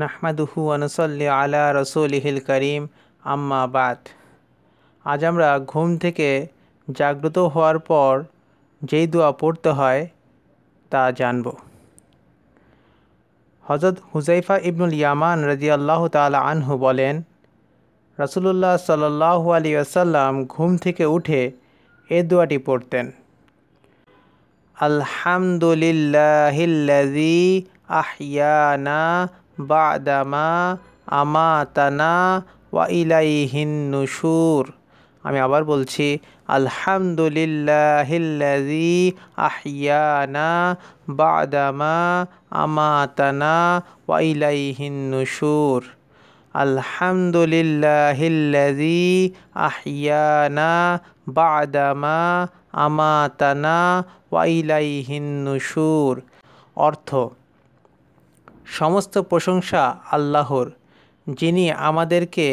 নাহমাদুহু আনুসল্লি আলা হিল করিম আম্মা বাদ আজ আমরা ঘুম থেকে জাগ্রত হওয়ার পর যেই দোয়া পড়তে হয় তা জানব হজরত হুজাইফা ইবনুল ইয়ামান রাজি আল্লাহ তালা আনহু বলেন রসুল্লাহ সাল্লাহ আলী আসাল্লাম ঘুম থেকে উঠে এ দোয়াটি পড়তেন আলহামদুলিল্লাহ আহিয়ানা বাদামা আমাতানা ওয়া নুসুর আমি আবার বলছি আলহামদুলিল্লাহিল্লাজি আহিয়ানা বাদামা আমাতানা ওয়াইলাইহিন ইলাইহিন নুসুর আলহামদুলিল্লাহিল্লাজি আহিয়ানা বাদামা আমাতানা ওয়া নুসুর অর্থ সমস্ত প্রশংসা আল্লাহর যিনি আমাদেরকে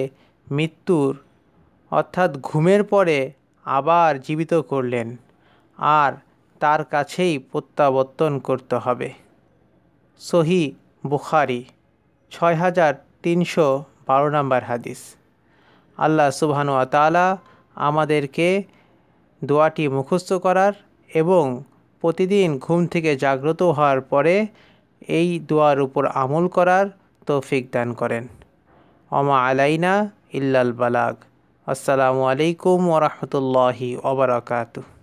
মৃত্যুর অর্থাৎ ঘুমের পরে আবার জীবিত করলেন আর তার কাছেই প্রত্যাবর্তন করতে হবে সহি বুখারি ছয় হাজার তিনশো বারো নম্বর হাদিস আল্লাহ সুবহানু আতালা আমাদেরকে দোয়াটি মুখস্থ করার এবং প্রতিদিন ঘুম থেকে জাগ্রত হওয়ার পরে এই দোয়ার উপর আমল করার তৌফিক দান করেন অমা আলাইনা ইল্লাল বালাগ আসসালামু আলাইকুম ওরহমতুল্লাহি ওবরাকাতু